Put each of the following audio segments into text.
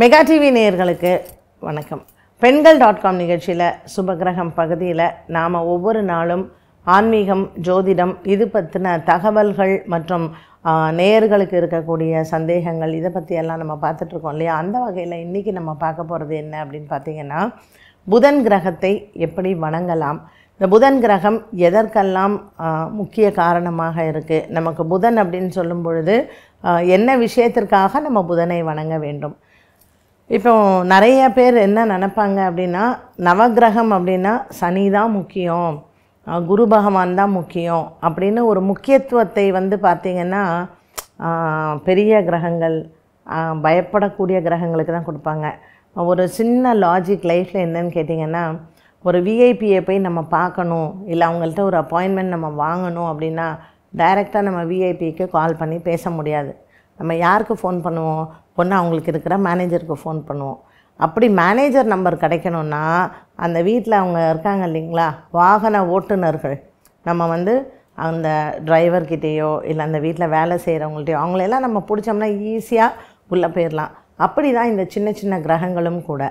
mega TV நேயர்களுக்கு வணக்கம் பெண்கள் டாட் காம் நிகழ்ச்சியில் சுபகிரகம் பகுதியில் நாம் ஒவ்வொரு நாளும் ஆன்மீகம் ஜோதிடம் இது பற்றின தகவல்கள் மற்றும் நேயர்களுக்கு இருக்கக்கூடிய சந்தேகங்கள் இதை பற்றியெல்லாம் நம்ம பார்த்துட்ருக்கோம் இல்லையா அந்த வகையில் இன்றைக்கி நம்ம பார்க்க போகிறது என்ன அப்படின்னு பார்த்திங்கன்னா புதன் கிரகத்தை எப்படி வணங்கலாம் இந்த புதன் கிரகம் எதற்கெல்லாம் முக்கிய காரணமாக இருக்குது நமக்கு புதன் அப்படின்னு சொல்லும் பொழுது என்ன விஷயத்திற்காக நம்ம புதனை வணங்க வேண்டும் இப்போ நிறைய பேர் என்ன நினப்பாங்க அப்படின்னா நவகிரகம் அப்படின்னா சனி தான் முக்கியம் குரு பகவான் தான் முக்கியம் அப்படின்னு ஒரு முக்கியத்துவத்தை வந்து பார்த்திங்கன்னா பெரிய கிரகங்கள் பயப்படக்கூடிய கிரகங்களுக்கு தான் கொடுப்பாங்க ஒரு சின்ன லாஜிக் லைஃப்பில் என்னன்னு கேட்டிங்கன்னா ஒரு விஐபியை போய் நம்ம பார்க்கணும் இல்லை அவங்கள்ட்ட ஒரு அப்பாயின்மெண்ட் நம்ம வாங்கணும் அப்படின்னா டைரெக்டாக நம்ம விஐபிக்கு கால் பண்ணி பேச முடியாது நம்ம யாருக்கு ஃபோன் பண்ணுவோம் ஒன்று அவங்களுக்கு இருக்கிற மேனேஜருக்கு ஃபோன் பண்ணுவோம் அப்படி மேனேஜர் நம்பர் கிடைக்கணும்னா அந்த வீட்டில் அவங்க இருக்காங்க இல்லைங்களா வாகன ஓட்டுநர்கள் நம்ம வந்து அந்த டிரைவர்கிட்டேயோ இல்லை அந்த வீட்டில் வேலை செய்கிறவங்கள்ட்டையோ அவங்களெல்லாம் நம்ம பிடிச்சோம்னா ஈஸியாக உள்ளே போயிடலாம் அப்படி தான் இந்த சின்ன சின்ன கிரகங்களும் கூட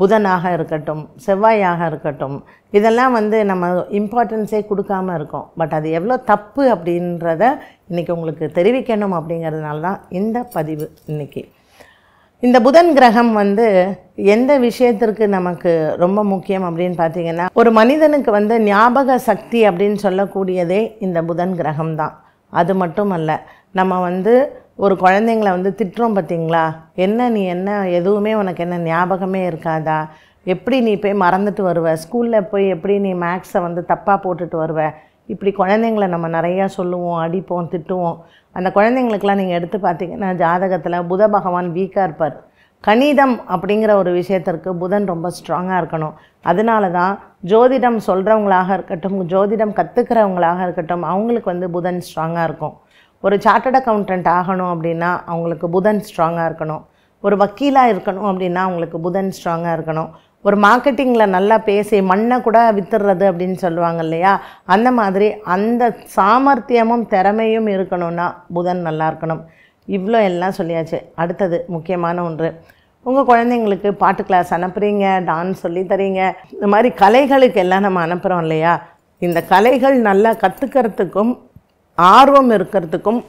புதனாக இருக்கட்டும் செவ்வாயாக இருக்கட்டும் இதெல்லாம் வந்து நம்ம இம்பார்ட்டன்ஸே கொடுக்காமல் இருக்கோம் பட் அது எவ்வளோ தப்பு அப்படின்றத இன்றைக்கி உங்களுக்கு தெரிவிக்கணும் அப்படிங்கிறதுனால தான் இந்த பதிவு இன்றைக்கி இந்த புதன் கிரகம் வந்து எந்த விஷயத்திற்கு நமக்கு ரொம்ப முக்கியம் அப்படின்னு பார்த்தீங்கன்னா ஒரு மனிதனுக்கு வந்து ஞாபக சக்தி அப்படின்னு சொல்லக்கூடியதே இந்த புதன் கிரகம் தான் அது மட்டும் அல்ல நம்ம வந்து ஒரு குழந்தைங்கள வந்து திட்டுறோம் பார்த்தீங்களா என்ன நீ என்ன எதுவுமே உனக்கு என்ன ஞாபகமே இருக்காதா எப்படி நீ போய் மறந்துட்டு வருவ ஸ்கூலில் போய் எப்படி நீ மேக்ஸை வந்து தப்பாக போட்டுட்டு வருவ இப்படி குழந்தைங்கள நம்ம நிறையா சொல்லுவோம் அடிப்போம் திட்டுவோம் அந்த குழந்தைங்களுக்கெல்லாம் நீங்கள் எடுத்து பார்த்தீங்கன்னா ஜாதகத்தில் புத பகவான் வீக்காக இருப்பார் கணிதம் அப்படிங்கிற ஒரு விஷயத்திற்கு புதன் ரொம்ப ஸ்ட்ராங்காக இருக்கணும் அதனால தான் ஜோதிடம் சொல்கிறவங்களாக இருக்கட்டும் ஜோதிடம் கற்றுக்கிறவங்களாக இருக்கட்டும் அவங்களுக்கு வந்து புதன் ஸ்ட்ராங்காக இருக்கும் ஒரு சார்ட்டட் அக்கௌண்டன்ட் ஆகணும் அப்படின்னா அவங்களுக்கு புதன் ஸ்ட்ராங்காக இருக்கணும் ஒரு வக்கீலாக இருக்கணும் அப்படின்னா அவங்களுக்கு புதன் ஸ்ட்ராங்காக இருக்கணும் ஒரு மார்க்கெட்டிங்கில் நல்லா பேசி மண்ணை கூட வித்துடுறது அப்படின்னு சொல்லுவாங்க இல்லையா அந்த மாதிரி அந்த சாமர்த்தியமும் திறமையும் இருக்கணும்னா புதன் நல்லா இருக்கணும் இவ்வளோ எல்லாம் சொல்லியாச்சு அடுத்தது முக்கியமான ஒன்று உங்கள் குழந்தைங்களுக்கு பாட்டு கிளாஸ் அனுப்புகிறீங்க டான்ஸ் சொல்லி தரீங்க இந்த மாதிரி கலைகளுக்கு எல்லாம் நம்ம அனுப்புகிறோம் இல்லையா இந்த கலைகள் நல்லா கற்றுக்கிறதுக்கும் ஆர்வம் இருக்கிறதுக்கும்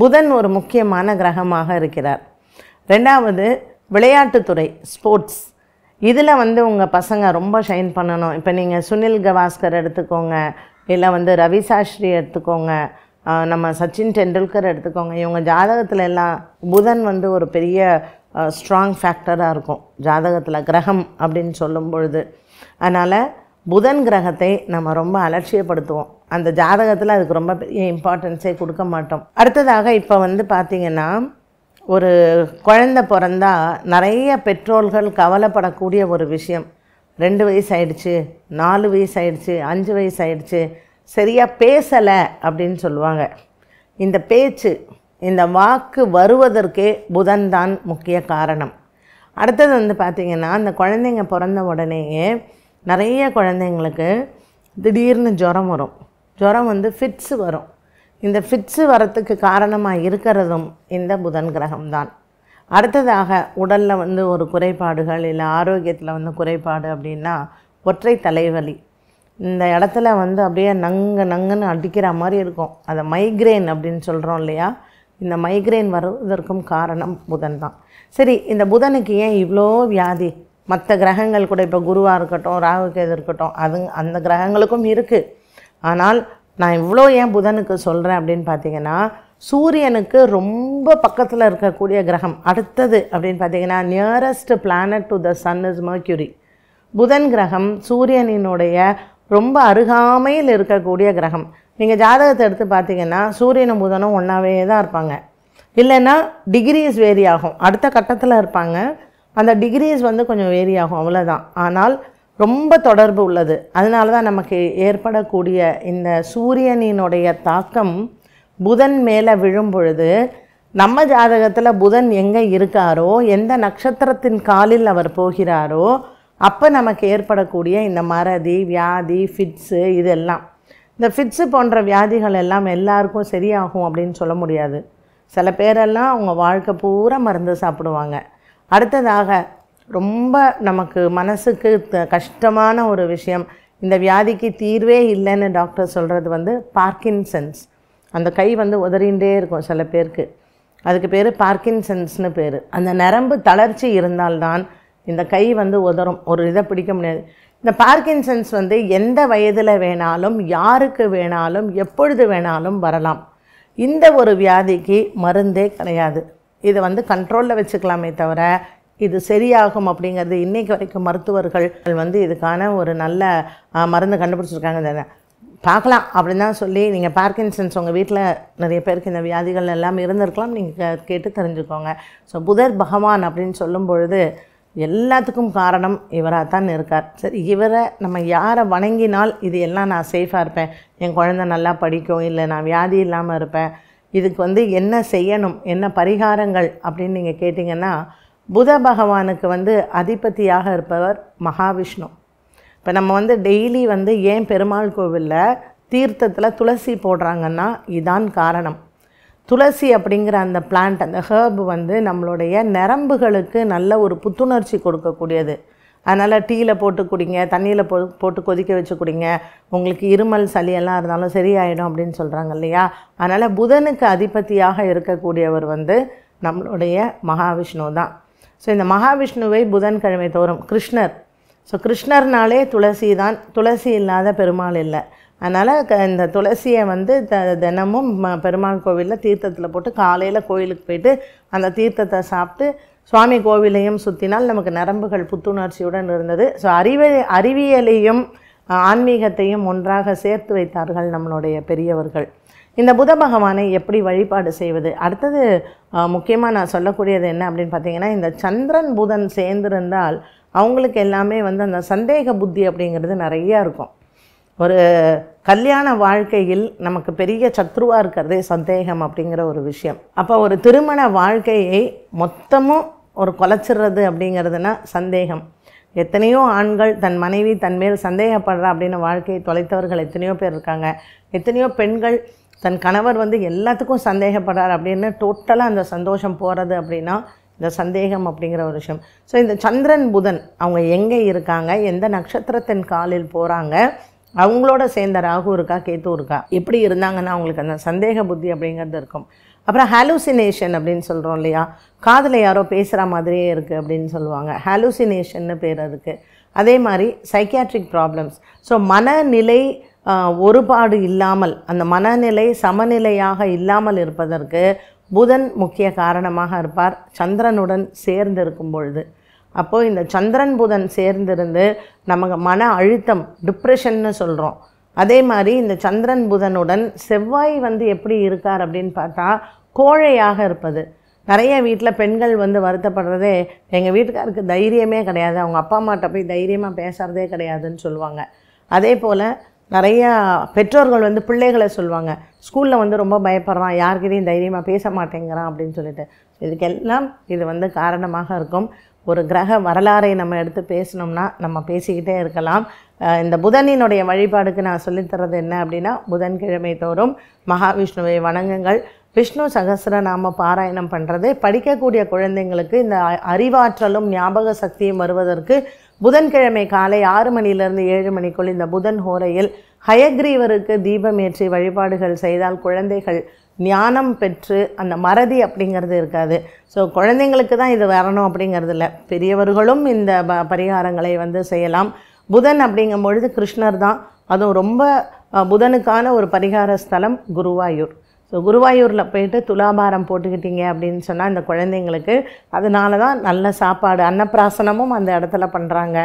புதன் ஒரு முக்கியமான கிரகமாக இருக்கிறார் ரெண்டாவது விளையாட்டுத்துறை ஸ்போர்ட்ஸ் இதில் வந்து உங்கள் பசங்க ரொம்ப ஷைன் பண்ணணும் இப்போ நீங்கள் சுனில் கவாஸ்கர் எடுத்துக்கோங்க இல்லை வந்து ரவி சாஸ்திரி எடுத்துக்கோங்க நம்ம சச்சின் டெண்டுல்கர் எடுத்துக்கோங்க இவங்க ஜாதகத்தில் எல்லாம் புதன் வந்து ஒரு பெரிய ஸ்ட்ராங் ஃபேக்டராக இருக்கும் ஜாதகத்தில் கிரகம் அப்படின்னு சொல்லும் பொழுது அதனால் புதன் கிரகத்தை நம்ம ரொம்ப அலட்சியப்படுத்துவோம் அந்த ஜாதகத்தில் அதுக்கு ரொம்ப பெரிய இம்பார்ட்டன்ஸே கொடுக்க மாட்டோம் அடுத்ததாக இப்போ வந்து பார்த்திங்கன்னா ஒரு குழந்த பிறந்தா நிறைய பெற்றோர்கள் கவலைப்படக்கூடிய ஒரு விஷயம் ரெண்டு வயசு ஆயிடுச்சு நாலு வயசு ஆயிடுச்சு அஞ்சு வயசு ஆயிடுச்சு சரியாக பேசலை அப்படின்னு சொல்லுவாங்க இந்த பேச்சு இந்த வாக்கு வருவதற்கே புதன் தான் முக்கிய காரணம் அடுத்தது வந்து பார்த்திங்கன்னா அந்த குழந்தைங்க பிறந்த உடனேயே நிறைய குழந்தைங்களுக்கு திடீர்னு ஜுரம் வரும் ஜுரம் வந்து ஃபிட்ஸு வரும் இந்த ஃபிட்ஸு வரத்துக்கு காரணமாக இருக்கிறதும் இந்த புதன் கிரகம்தான் அடுத்ததாக உடலில் வந்து ஒரு குறைபாடுகள் இல்லை ஆரோக்கியத்தில் வந்து குறைபாடு அப்படின்னா ஒற்றை தலைவலி இந்த இடத்துல வந்து அப்படியே நங்கு நங்குன்னு அடிக்கிற மாதிரி இருக்கும் அதை மைக்ரேன் அப்படின்னு சொல்கிறோம் இல்லையா இந்த மைக்ரேன் வருவதற்கும் காரணம் புதன் தான் சரி இந்த புதனுக்கு ஏன் இவ்வளோ வியாதி மற்ற கிரகங்கள் கூட இப்போ குருவாக இருக்கட்டும் ராகுக்கு இருக்கட்டும் அது அந்த கிரகங்களுக்கும் இருக்குது ஆனால் நான் இவ்வளோ ஏன் புதனுக்கு சொல்கிறேன் அப்படின்னு பார்த்தீங்கன்னா சூரியனுக்கு ரொம்ப பக்கத்தில் இருக்கக்கூடிய கிரகம் அடுத்தது அப்படின்னு பார்த்தீங்கன்னா nearest planet to the sun is Mercury புதன் கிரகம் சூரியனினுடைய ரொம்ப அருகாமையில் இருக்கக்கூடிய கிரகம் நீங்கள் ஜாதகத்தை எடுத்து பார்த்தீங்கன்னா சூரியனும் புதனும் ஒன்றாவே தான் இருப்பாங்க இல்லைன்னா டிகிரிஸ் வேரி ஆகும் அடுத்த கட்டத்தில் இருப்பாங்க அந்த டிகிரிஸ் வந்து கொஞ்சம் வேரி ஆகும் அவ்வளோதான் ஆனால் ரொம்ப தொடர்பு உள்ளது அதனால தான் நமக்கு ஏற்படக்கூடிய இந்த சூரியனினுடைய தாக்கம் புதன் மேலே விழும் பொழுது நம்ம ஜாதகத்தில் புதன் எங்கே இருக்காரோ எந்த நட்சத்திரத்தின் காலில் அவர் போகிறாரோ அப்போ நமக்கு ஏற்படக்கூடிய இந்த மறதி வியாதி ஃபிட்ஸு இதெல்லாம் இந்த ஃபிட்ஸு போன்ற வியாதிகள் எல்லாம் எல்லாருக்கும் சரியாகும் அப்படின்னு சொல்ல முடியாது சில பேரெல்லாம் அவங்க வாழ்க்கை பூரா மருந்து சாப்பிடுவாங்க அடுத்ததாக ரொம்ப நமக்கு மனசுக்கு கஷ்டமான ஒரு விஷயம் இந்த வியாதிக்கு தீர்வே இல்லைன்னு டாக்டர் சொல்கிறது வந்து பார்க்கின்சன்ஸ் அந்த கை வந்து உதறின்றே இருக்கும் சில பேருக்கு அதுக்கு பேர் பார்க்கின்சன்ஸ்னு பேர் அந்த நரம்பு தளர்ச்சி இருந்தால்தான் இந்த கை வந்து உதறும் ஒரு இதை பிடிக்க முடியாது இந்த பார்க்கின்சன்ஸ் வந்து எந்த வயதில் வேணாலும் யாருக்கு வேணாலும் எப்பொழுது வேணாலும் வரலாம் இந்த ஒரு வியாதிக்கு மருந்தே கிடையாது இதை வந்து கண்ட்ரோலில் வச்சுக்கலாமே தவிர இது சரியாகும் அப்படிங்கிறது இன்றைக்கு வரைக்கும் மருத்துவர்கள் வந்து இதுக்கான ஒரு நல்ல மருந்து கண்டுபிடிச்சிருக்காங்க பார்க்கலாம் அப்படின்னு தான் சொல்லி நீங்கள் பார்க்கின்சன்ஸ் உங்கள் வீட்டில் நிறைய பேருக்கு இந்த வியாதிகள் எல்லாம் இருந்திருக்கலாம் நீங்கள் கேட்டு தெரிஞ்சுக்கோங்க ஸோ புதர் பகவான் அப்படின்னு சொல்லும் பொழுது எல்லாத்துக்கும் காரணம் இவராக தான் இருக்கார் சரி இவரை நம்ம யாரை வணங்கினால் இது எல்லாம் நான் சேஃபாக இருப்பேன் என் குழந்த நல்லா படிக்கும் இல்லை நான் வியாதி இல்லாமல் இருப்பேன் இதுக்கு வந்து என்ன செய்யணும் என்ன பரிகாரங்கள் அப்படின்னு நீங்கள் கேட்டிங்கன்னா புத பகவானுக்கு வந்து அதிபதியாக இருப்பவர் மகாவிஷ்ணு இப்போ நம்ம வந்து டெய்லி வந்து ஏன் பெருமாள் கோவிலில் தீர்த்தத்தில் துளசி போடுறாங்கன்னா இதான் காரணம் துளசி அப்படிங்கிற அந்த பிளான்ட் அந்த ஹேர்பு வந்து நம்மளுடைய நரம்புகளுக்கு நல்ல ஒரு புத்துணர்ச்சி கொடுக்கக்கூடியது அதனால் டீயில் போட்டு குடிங்க தண்ணியில் போ போட்டு கொதிக்க வச்சு குடிங்க உங்களுக்கு இருமல் சளியெல்லாம் இருந்தாலும் சரியாயிடும் அப்படின்னு சொல்கிறாங்க இல்லையா அதனால் புதனுக்கு அதிபதியாக இருக்கக்கூடியவர் வந்து நம்மளுடைய மகாவிஷ்ணு தான் ஸோ இந்த மகாவிஷ்ணுவை புதன்கிழமை தோறும் கிருஷ்ணர் ஸோ கிருஷ்ணர்னாலே துளசி தான் துளசி இல்லாத பெருமாள் இல்லை அதனால் க இந்த துளசியை வந்து த தினமும் பெருமாள் கோவிலில் தீர்த்தத்தில் போட்டு காலையில் கோயிலுக்கு போயிட்டு அந்த தீர்த்தத்தை சாப்பிட்டு சுவாமி கோவிலையும் சுற்றினால் நமக்கு நரம்புகள் புத்துணர்ச்சியுடன் இருந்தது ஸோ அறிவை அறிவியலையும் ஆன்மீகத்தையும் ஒன்றாக சேர்த்து வைத்தார்கள் நம்மளுடைய பெரியவர்கள் இந்த புத பகவானை எப்படி வழிபாடு செய்வது அடுத்தது முக்கியமாக நான் சொல்லக்கூடியது என்ன அப்படின்னு பார்த்தீங்கன்னா இந்த சந்திரன் புதன் சேர்ந்திருந்தால் அவங்களுக்கு எல்லாமே வந்து அந்த சந்தேக புத்தி அப்படிங்கிறது நிறையா இருக்கும் ஒரு கல்யாண வாழ்க்கையில் நமக்கு பெரிய சத்ருவாக இருக்கிறதே சந்தேகம் அப்படிங்கிற ஒரு விஷயம் அப்போ ஒரு திருமண வாழ்க்கையை மொத்தமும் ஒரு கொலைச்சிடுறது அப்படிங்கிறதுனா சந்தேகம் எத்தனையோ ஆண்கள் தன் மனைவி தன் மேல் சந்தேகப்படுறா அப்படின்னு வாழ்க்கையை தொலைத்தவர்கள் எத்தனையோ பேர் இருக்காங்க எத்தனையோ பெண்கள் தன் கணவர் வந்து எல்லாத்துக்கும் சந்தேகப்படுறார் அப்படின்னு டோட்டலாக அந்த சந்தோஷம் போகிறது அப்படின்னா இந்த சந்தேகம் அப்படிங்கிற ஒரு விஷயம் ஸோ இந்த சந்திரன் புதன் அவங்க எங்கே இருக்காங்க எந்த நட்சத்திரத்தின் காலில் போகிறாங்க அவங்களோட சேர்ந்த ராகு இருக்கா கேத்து இருக்கா எப்படி இருந்தாங்கன்னா அவங்களுக்கு அந்த சந்தேக புத்தி அப்படிங்கிறது இருக்கும் அப்புறம் ஹாலுசினேஷன் அப்படின்னு சொல்கிறோம் இல்லையா காதில் யாரோ பேசுகிற மாதிரியே இருக்குது அப்படின்னு சொல்லுவாங்க ஹாலுசினேஷன்னு பேர் அதுக்கு அதே மாதிரி சைக்கியாட்ரிக் ப்ராப்ளம்ஸ் ஸோ மனநிலை ஒருபாடு இல்லாமல் அந்த மனநிலை சமநிலையாக இல்லாமல் இருப்பதற்கு புதன் முக்கிய காரணமாக இருப்பார் சந்திரனுடன் சேர்ந்து பொழுது அப்போது இந்த சந்திரன் புதன் சேர்ந்திருந்து நமக்கு மன அழுத்தம் டிப்ரெஷன்னு சொல்கிறோம் அதே மாதிரி இந்த சந்திரன் புதனுடன் செவ்வாய் வந்து எப்படி இருக்கார் அப்படின்னு பார்த்தா கோழையாக இருப்பது நிறைய வீட்டில் பெண்கள் வந்து வருத்தப்படுறதே எங்கள் வீட்டுக்காருக்கு தைரியமே கிடையாது அவங்க அப்பா அம்மாட்ட போய் தைரியமாக பேசுகிறதே கிடையாதுன்னு சொல்லுவாங்க அதே போல் நிறையா பெற்றோர்கள் வந்து பிள்ளைகளை சொல்லுவாங்க ஸ்கூலில் வந்து ரொம்ப பயப்படுறான் யாருக்கிட்டையும் தைரியமாக பேச மாட்டேங்கிறான் அப்படின்னு சொல்லிட்டு இதுக்கெல்லாம் இது வந்து காரணமாக இருக்கும் ஒரு கிரக வரலாறை நம்ம எடுத்து பேசணும்னா நம்ம பேசிக்கிட்டே இருக்கலாம் இந்த புதனினுடைய வழிபாடுக்கு நான் சொல்லித்தரது என்ன அப்படின்னா புதன்கிழமை தோறும் மகாவிஷ்ணுவை வணங்குங்கள் விஷ்ணு நாம பாராயணம் பண்ணுறது படிக்கக்கூடிய குழந்தைங்களுக்கு இந்த அறிவாற்றலும் ஞாபக சக்தியும் வருவதற்கு புதன்கிழமை காலை ஆறு மணியிலிருந்து ஏழு மணிக்குள் இந்த புதன் ஹோரையில் ஹயக்ரீவருக்கு தீபம் ஏற்றி வழிபாடுகள் செய்தால் குழந்தைகள் ஞானம் பெற்று அந்த மறதி அப்படிங்கிறது இருக்காது ஸோ குழந்தைங்களுக்கு தான் இது வரணும் அப்படிங்கிறது இல்லை பெரியவர்களும் இந்த ப பரிகாரங்களை வந்து செய்யலாம் புதன் அப்படிங்கும் பொழுது கிருஷ்ணர் தான் அதுவும் ரொம்ப புதனுக்கான ஒரு பரிகார ஸ்தலம் குருவாயூர் ஸோ குருவாயூரில் போயிட்டு துலாபாரம் போட்டுக்கிட்டீங்க அப்படின்னு சொன்னால் இந்த குழந்தைங்களுக்கு அதனால தான் நல்ல சாப்பாடு அன்னப்பிராசனமும் அந்த இடத்துல பண்ணுறாங்க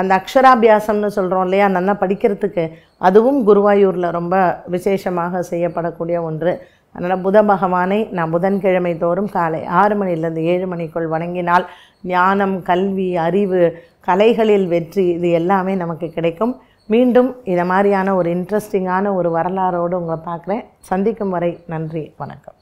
அந்த அக்ஷராபியாசம்னு சொல்கிறோம் இல்லையா நல்லா படிக்கிறதுக்கு அதுவும் குருவாயூரில் ரொம்ப விசேஷமாக செய்யப்படக்கூடிய ஒன்று அதனால் புத பகவானை நான் புதன்கிழமை தோறும் காலை ஆறு மணிலேருந்து ஏழு மணிக்குள் வணங்கினால் ஞானம் கல்வி அறிவு கலைகளில் வெற்றி இது எல்லாமே நமக்கு கிடைக்கும் மீண்டும் இதை மாதிரியான ஒரு இன்ட்ரெஸ்டிங்கான ஒரு வரலாறோடு உங்களை பார்க்குறேன் சந்திக்கும் வரை நன்றி வணக்கம்